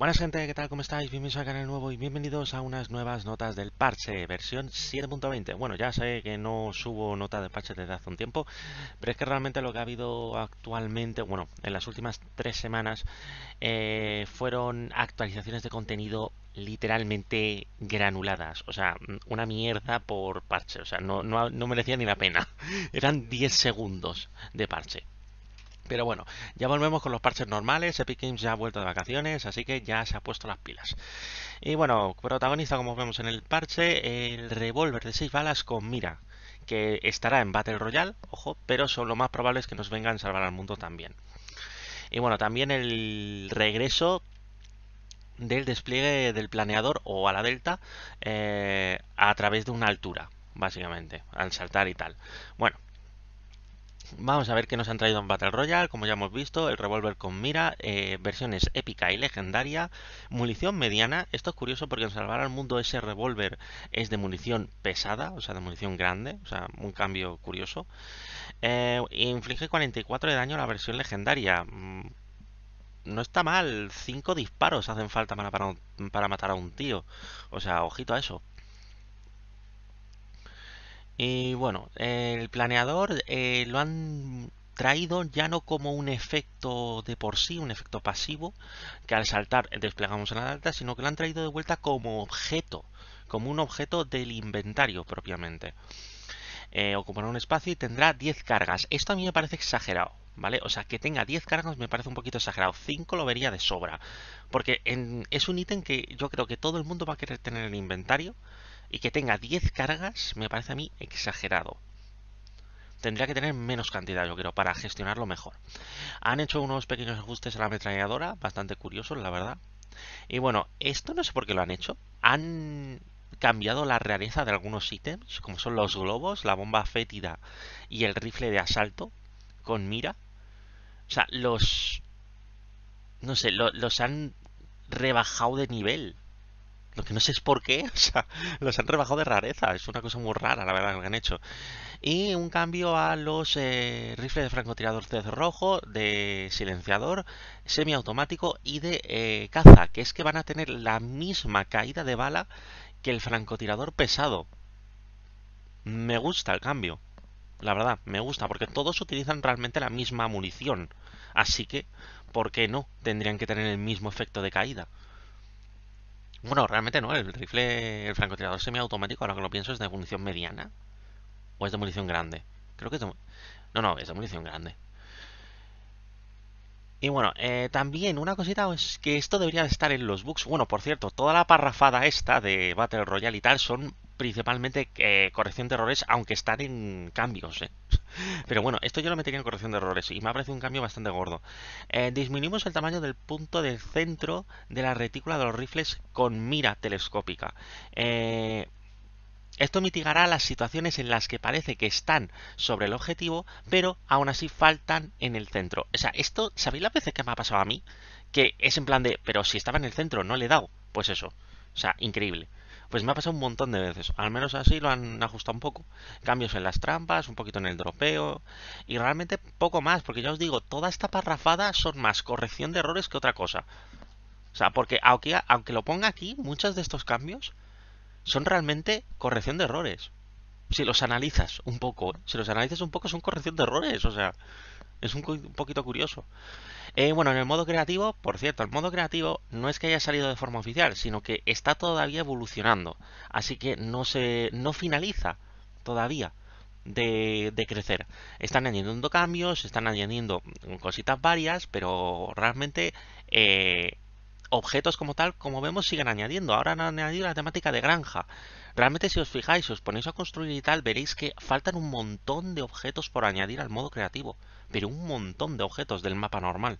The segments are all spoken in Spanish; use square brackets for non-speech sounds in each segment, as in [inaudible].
Buenas gente, ¿qué tal? ¿Cómo estáis? Bienvenidos al canal nuevo y bienvenidos a unas nuevas notas del parche, versión 7.20. Bueno, ya sé que no subo nota de parche desde hace un tiempo, pero es que realmente lo que ha habido actualmente, bueno, en las últimas tres semanas, eh, fueron actualizaciones de contenido literalmente granuladas, o sea, una mierda por parche, o sea, no, no merecía ni la pena. [laughs] Eran 10 segundos de parche. Pero bueno, ya volvemos con los parches normales. Epic Games ya ha vuelto de vacaciones, así que ya se ha puesto las pilas. Y bueno, protagonista, como vemos en el parche, el revólver de 6 balas con mira, que estará en Battle Royale, ojo, pero son lo más es que nos vengan a salvar al mundo también. Y bueno, también el regreso del despliegue del planeador o a la delta eh, a través de una altura, básicamente, al saltar y tal. Bueno, Vamos a ver qué nos han traído en Battle Royale, como ya hemos visto, el revólver con mira, eh, versiones épica y legendaria, munición mediana, esto es curioso porque en Salvar al Mundo ese revólver es de munición pesada, o sea, de munición grande, o sea, un cambio curioso. Eh, inflige 44 de daño a la versión legendaria, mm, no está mal, 5 disparos hacen falta para, para, para matar a un tío, o sea, ojito a eso. Y bueno, el planeador eh, lo han traído ya no como un efecto de por sí, un efecto pasivo, que al saltar desplegamos en la alta sino que lo han traído de vuelta como objeto, como un objeto del inventario propiamente. Eh, ocupará un espacio y tendrá 10 cargas. Esto a mí me parece exagerado, ¿vale? O sea, que tenga 10 cargas me parece un poquito exagerado. 5 lo vería de sobra. Porque en, es un ítem que yo creo que todo el mundo va a querer tener en el inventario y que tenga 10 cargas me parece a mí exagerado. Tendría que tener menos cantidad, yo creo, para gestionarlo mejor. Han hecho unos pequeños ajustes a la ametralladora, bastante curiosos, la verdad. Y bueno, esto no sé por qué lo han hecho. Han cambiado la realeza de algunos ítems, como son los globos, la bomba fétida y el rifle de asalto con mira. O sea, los... No sé, los han rebajado de nivel. Lo que no sé es por qué, [laughs] o sea, los han rebajado de rareza, es una cosa muy rara la verdad lo que han hecho. Y un cambio a los eh, rifles de francotirador de rojo, de silenciador, semiautomático y de eh, caza, que es que van a tener la misma caída de bala que el francotirador pesado. Me gusta el cambio, la verdad, me gusta, porque todos utilizan realmente la misma munición, así que, ¿por qué no? Tendrían que tener el mismo efecto de caída. Bueno, realmente no, el rifle, el francotirador semiautomático, ahora que lo pienso, es de munición mediana. ¿O es de munición grande? Creo que es de... No, no, es de munición grande. Y bueno, eh, también una cosita es pues, que esto debería estar en los books. Bueno, por cierto, toda la parrafada esta de Battle Royale y tal son principalmente eh, corrección de errores, aunque están en cambios, ¿eh? Pero bueno, esto yo lo metería en corrección de errores y me ha parecido un cambio bastante gordo. Eh, disminuimos el tamaño del punto del centro de la retícula de los rifles con mira telescópica. Eh, esto mitigará las situaciones en las que parece que están sobre el objetivo, pero aún así faltan en el centro. O sea, esto, ¿sabéis las veces que me ha pasado a mí? Que es en plan de, pero si estaba en el centro, no le he dado. Pues eso. O sea, increíble. Pues me ha pasado un montón de veces. Al menos así lo han ajustado un poco. Cambios en las trampas, un poquito en el dropeo. Y realmente poco más, porque ya os digo, toda esta parrafada son más corrección de errores que otra cosa. O sea, porque aunque, aunque lo ponga aquí, muchos de estos cambios son realmente corrección de errores. Si los analizas un poco, ¿eh? si los analizas un poco son corrección de errores, o sea, es un, poquito curioso. Eh, bueno, en el modo creativo, por cierto, el modo creativo no es que haya salido de forma oficial, sino que está todavía evolucionando. Así que no se. no finaliza todavía de, crecer. Están añadiendo cambios, están añadiendo cositas varias, pero realmente eh, objetos como tal, como vemos, siguen añadiendo. Ahora han añadido la temática de granja. Realmente si os fijáis, si os ponéis a construir y tal, veréis que faltan un montón de objetos por añadir al modo creativo. Pero un montón de objetos del mapa normal.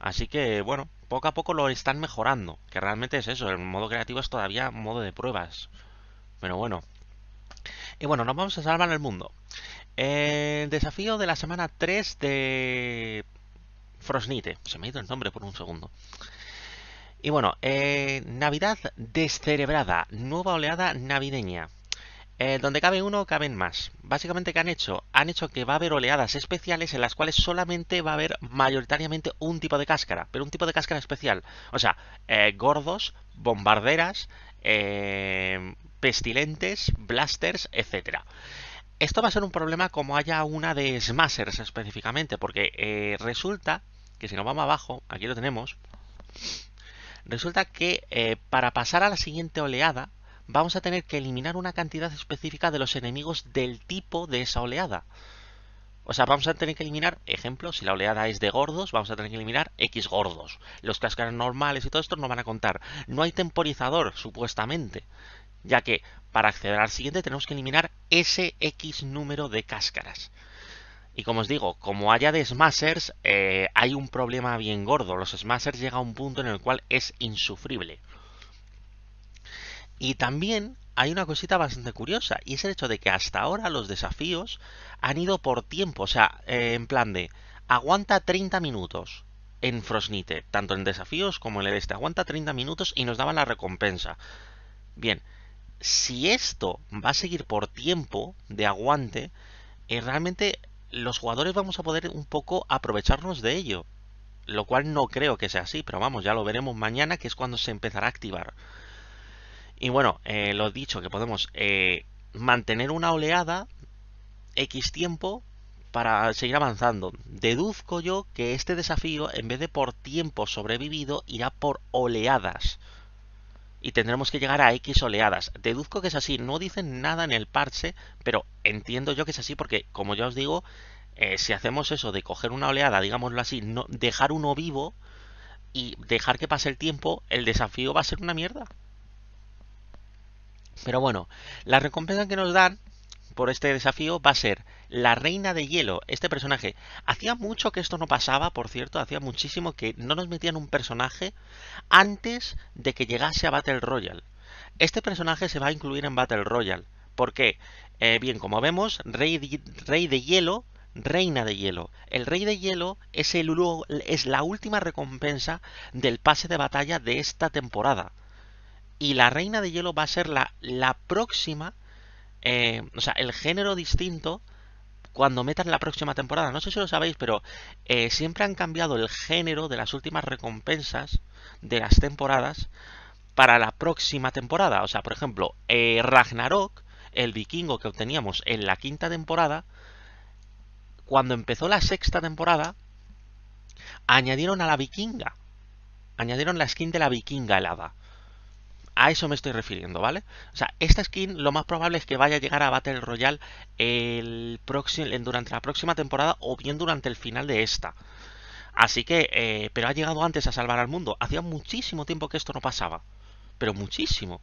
Así que, bueno, poco a poco lo están mejorando. Que realmente es eso, el modo creativo es todavía modo de pruebas. Pero bueno. Y bueno, nos vamos a salvar el mundo. El eh, desafío de la semana 3 de Frosnite, Se me ha ido el nombre por un segundo. Y bueno, eh, Navidad descerebrada, nueva oleada navideña. Eh, donde cabe uno, caben más. Básicamente, ¿qué han hecho? Han hecho que va a haber oleadas especiales en las cuales solamente va a haber mayoritariamente un tipo de cáscara, pero un tipo de cáscara especial. O sea, eh, gordos, bombarderas, pestilentes, blasters, etcétera. Esto va a ser un problema como haya una de smashers específicamente, porque resulta que si nos vamos abajo, aquí lo tenemos, Resulta que eh, para pasar a la siguiente oleada vamos a tener que eliminar una cantidad específica de los enemigos del tipo de esa oleada. O sea, vamos a tener que eliminar, ejemplo, si la oleada es de gordos, vamos a tener que eliminar X gordos. Los cáscaras normales y todo esto no van a contar. No hay temporizador, supuestamente, ya que para acceder al siguiente tenemos que eliminar ese X número de cáscaras. Y como os digo, como haya de smashers, eh, hay un problema bien gordo. Los smashers llega a un punto en el cual es insufrible. Y también hay una cosita bastante curiosa, y es el hecho de que hasta ahora los desafíos han ido por tiempo, o sea, eh, en plan de, aguanta 30 minutos en Frosnite, tanto en desafíos como en el este, aguanta 30 minutos y nos daban la recompensa. Bien, si esto va a seguir por tiempo de aguante, eh, realmente los jugadores vamos a poder un poco aprovecharnos de ello. Lo cual no creo que sea así, pero vamos, ya lo veremos mañana, que es cuando se empezará a activar. Y bueno, eh, lo dicho, que podemos eh, mantener una oleada X tiempo para seguir avanzando. Deduzco yo que este desafío, en vez de por tiempo sobrevivido, irá por oleadas y tendremos que llegar a X oleadas. Deduzco que es así, no dicen nada en el parche, pero entiendo yo que es así porque, como ya os digo, eh, si hacemos eso de coger una oleada, digámoslo así, no, dejar uno vivo y dejar que pase el tiempo, el desafío va a ser una mierda. Pero bueno, La recompensa que nos dan por este desafío va a ser la Reina de Hielo, este personaje. Hacía mucho que esto no pasaba, por cierto, hacía muchísimo que no nos metían un personaje antes de que llegase a Battle Royale. Este personaje se va a incluir en Battle Royale. ¿Por qué? Eh, bien, como vemos, Rey de, Hielo Reina de Hielo. El Rey de Hielo es, el, es, la última recompensa del pase de batalla de esta temporada. Y la Reina de Hielo va a ser la próxima eh, o sea, el género distinto cuando metan la próxima temporada. No sé si lo sabéis, pero eh, siempre han cambiado el género de las últimas recompensas de las temporadas para la próxima temporada. O sea, por ejemplo, eh, Ragnarok, el vikingo que obteníamos en la quinta temporada, cuando empezó la sexta temporada, añadieron a la vikinga. Añadieron la skin de la vikinga helada. A eso me estoy refiriendo, ¿vale? O sea, esta skin lo más probable es que vaya a llegar a Battle Royale el próximo, durante la próxima temporada o bien durante el final de esta. Así que, eh, pero ha llegado antes a salvar al mundo. Hacía muchísimo tiempo que esto no pasaba. Pero muchísimo.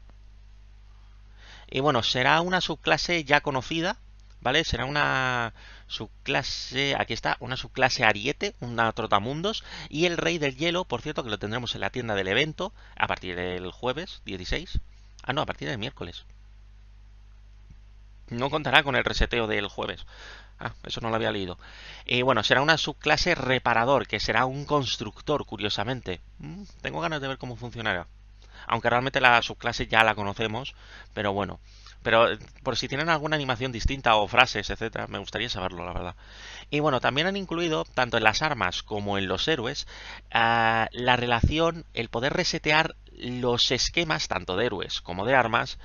Y bueno, será una subclase ya conocida, ¿vale? Será una subclase, aquí está, una subclase ariete, una trotamundos, y el rey del hielo, por cierto, que lo tendremos en la tienda del evento a partir del jueves 16. Ah, no, a partir del miércoles. No contará con el reseteo del jueves. Ah, eso no lo había leído. Eh, bueno, será una subclase reparador, que será un constructor, curiosamente. Mm, tengo ganas de ver cómo funcionará. Aunque realmente la subclase ya la conocemos, pero bueno. Pero eh, por si tienen alguna animación distinta o frases, etcétera, me gustaría saberlo, la verdad. Y bueno, también han incluido, tanto en las armas como en los héroes, ah, la relación, el poder resetear los esquemas, tanto de héroes como de armas,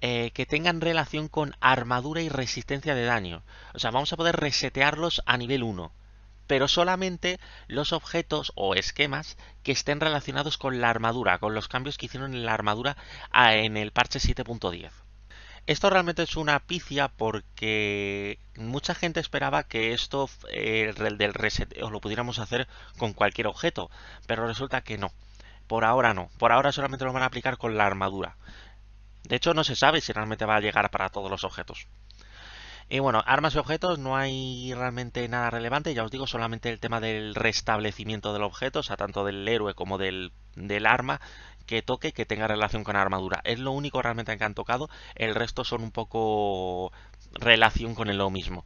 eh, que tengan relación con armadura y resistencia de daño. O sea, vamos a poder resetearlos a nivel 1 pero solamente los objetos o esquemas que estén relacionados con la armadura, con los cambios que hicieron en la armadura ah, en el parche 7.10. Esto realmente es una picia porque mucha gente esperaba que esto el eh, del reset lo pudiéramos hacer con cualquier objeto, pero resulta que no. Por ahora no, por ahora solamente lo van a aplicar con la armadura. De hecho no se sabe si realmente va a llegar para todos los objetos. Y bueno, armas y objetos no hay realmente nada relevante, ya os digo, solamente el tema del restablecimiento del objeto, o sea, tanto del héroe como del, del arma, que toque que tenga relación con armadura. Es lo único realmente que han tocado, el resto son un poco relación con lo mismo.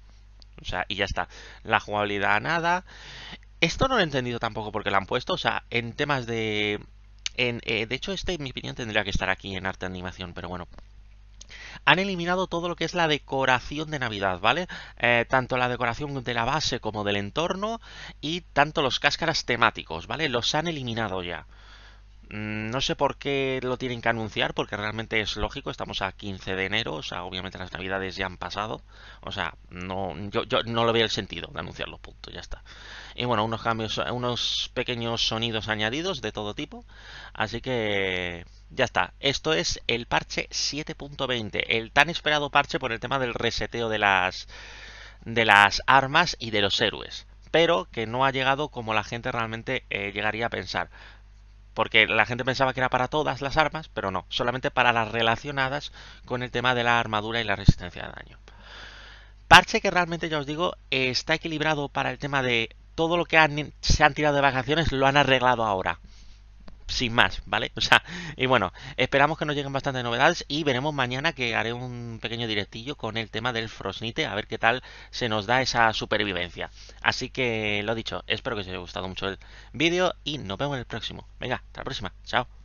O sea, y ya está. La jugabilidad nada. Esto no lo he entendido tampoco porque lo han puesto, o sea, en temas de... En, eh, de hecho, este, en mi opinión, tendría que estar aquí en arte animación, pero bueno, han eliminado todo lo que es la decoración de Navidad, ¿vale? Eh, tanto la decoración de la base como del entorno y tanto los cáscaras temáticos, ¿vale? Los han eliminado ya. Mm, no sé por qué lo tienen que anunciar, porque realmente es lógico, estamos a 15 de enero, o sea, obviamente las navidades ya han pasado, o sea, no, yo, no lo veo el sentido de los puntos ya está. Y bueno, unos cambios, unos pequeños sonidos añadidos de todo tipo, así que ya está, esto es el parche 7.20, el tan esperado parche por el tema del reseteo de las, de las armas y de los héroes, pero que no ha llegado como la gente realmente eh, llegaría a pensar porque la gente pensaba que era para todas las armas, pero no, solamente para las relacionadas con el tema de la armadura y la resistencia de daño. Parche que realmente ya os digo está equilibrado para el tema de todo lo que se han tirado de vacaciones lo han arreglado ahora sin más, ¿vale? [laughs] O sea, y bueno, esperamos que nos lleguen bastantes novedades y veremos mañana que haré un pequeño directillo con el tema del Frosnite a ver qué tal se nos da esa supervivencia. Así que lo dicho, espero que os haya gustado mucho el vídeo y nos vemos en el próximo. Venga, hasta la próxima, chao.